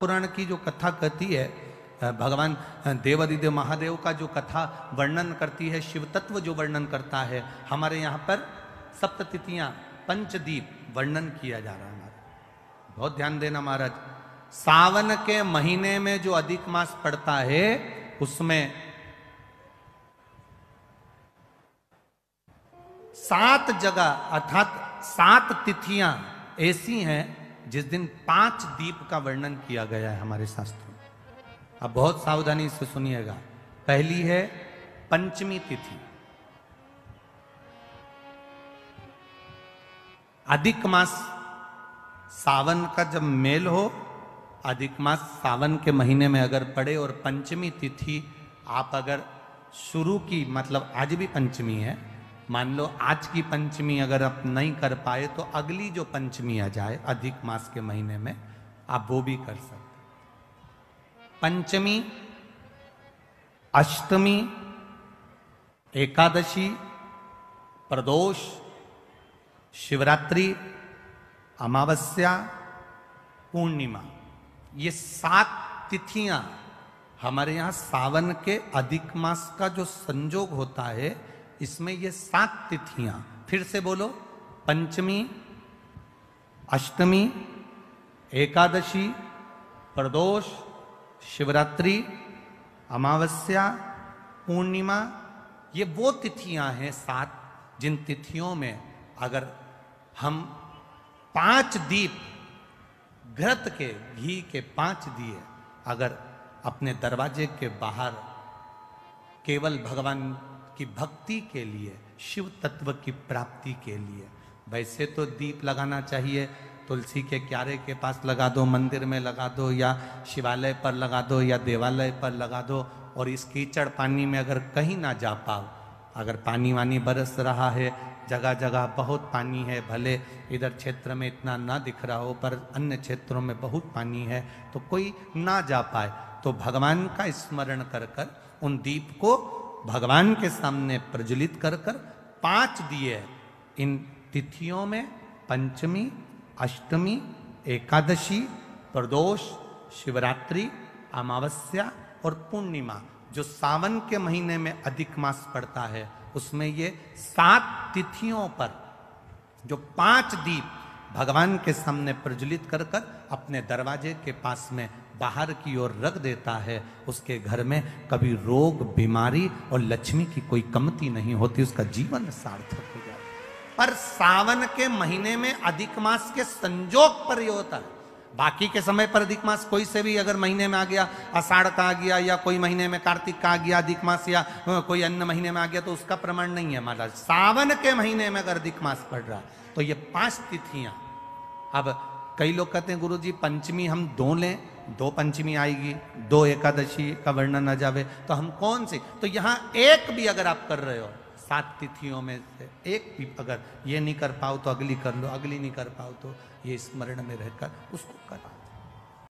पुराण की जो कथा कहती है भगवान देवदिदेव महादेव का जो कथा वर्णन करती है शिव तत्व जो वर्णन करता है हमारे यहाँ पर सप्ततिथियाँ पंचदीप वर्णन किया जा रहा है हमारा बहुत ध्यान देना महाराज सावन के महीने में जो अधिक मास पड़ता है उसमें सात जगह अर्थात सात तिथियां ऐसी हैं जिस दिन पांच दीप का वर्णन किया गया है हमारे शास्त्रों में अब बहुत सावधानी से सुनिएगा पहली है पंचमी तिथि अधिक मास सावन का जब मेल हो अधिक मास सावन के महीने में अगर पड़े और पंचमी तिथि आप अगर शुरू की मतलब आज भी पंचमी है मान लो आज की पंचमी अगर आप नहीं कर पाए तो अगली जो पंचमी आ जाए अधिक मास के महीने में आप वो भी कर सकते पंचमी अष्टमी एकादशी प्रदोष शिवरात्रि अमावस्या पूर्णिमा ये सात तिथियां हमारे यहाँ सावन के अधिक मास का जो संजोग होता है इसमें ये सात तिथियां फिर से बोलो पंचमी अष्टमी एकादशी प्रदोष शिवरात्रि अमावस्या पूर्णिमा ये वो तिथियां हैं सात जिन तिथियों में अगर हम पांच दीप घृत के घी के पांच दिए अगर अपने दरवाजे के बाहर केवल भगवान कि भक्ति के लिए शिव तत्व की प्राप्ति के लिए वैसे तो दीप लगाना चाहिए तुलसी के क्यारे के पास लगा दो मंदिर में लगा दो या शिवालय पर लगा दो या देवालय पर लगा दो और इस कीचड़ पानी में अगर कहीं ना जा पाओ अगर पानी वानी बरस रहा है जगह जगह बहुत पानी है भले इधर क्षेत्र में इतना ना दिख रहा हो पर अन्य क्षेत्रों में बहुत पानी है तो कोई ना जा पाए तो भगवान का स्मरण कर कर उन दीप को भगवान के सामने प्रज्वलित कर कर पांच दिए इन तिथियों में पंचमी अष्टमी एकादशी प्रदोष शिवरात्रि अमावस्या और पूर्णिमा जो सावन के महीने में अधिक मास पड़ता है उसमें ये सात तिथियों पर जो पांच दीप भगवान के सामने प्रज्वलित कर कर अपने दरवाजे के पास में बाहर की ओर रख देता है उसके घर में कभी रोग बीमारी और लक्ष्मी की कोई कमती नहीं होती उसका जीवन सार्थक हो जाता पर सावन के महीने में अधिक मास के संजोग पर यह होता है बाकी के समय पर अधिक मास कोई से भी अगर महीने में आ गया आषाढ़ का आ गया या कोई महीने में कार्तिक का आ गया अधिक मास या कोई अन्य महीने में आ गया तो उसका प्रमाण नहीं है महाराज सावन के महीने में अगर अधिक मास पड़ रहा तो ये पांच तिथियां अब कई लोग कहते हैं गुरु जी पंचमी हम दो लें दो पंचमी आएगी दो एकादशी का वर्णन आ जावे तो हम कौन से तो यहाँ एक भी अगर आप कर रहे हो सात तिथियों में से एक भी अगर ये नहीं कर पाओ तो अगली कर लो अगली नहीं कर पाओ तो ये स्मरण में रहकर उसको कराओ